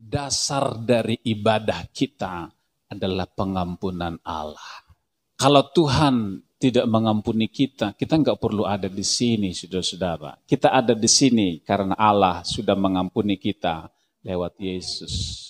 dasar dari ibadah kita adalah pengampunan Allah. Kalau Tuhan tidak mengampuni kita, kita nggak perlu ada di sini, saudara-saudara. Kita ada di sini karena Allah sudah mengampuni kita lewat Yesus.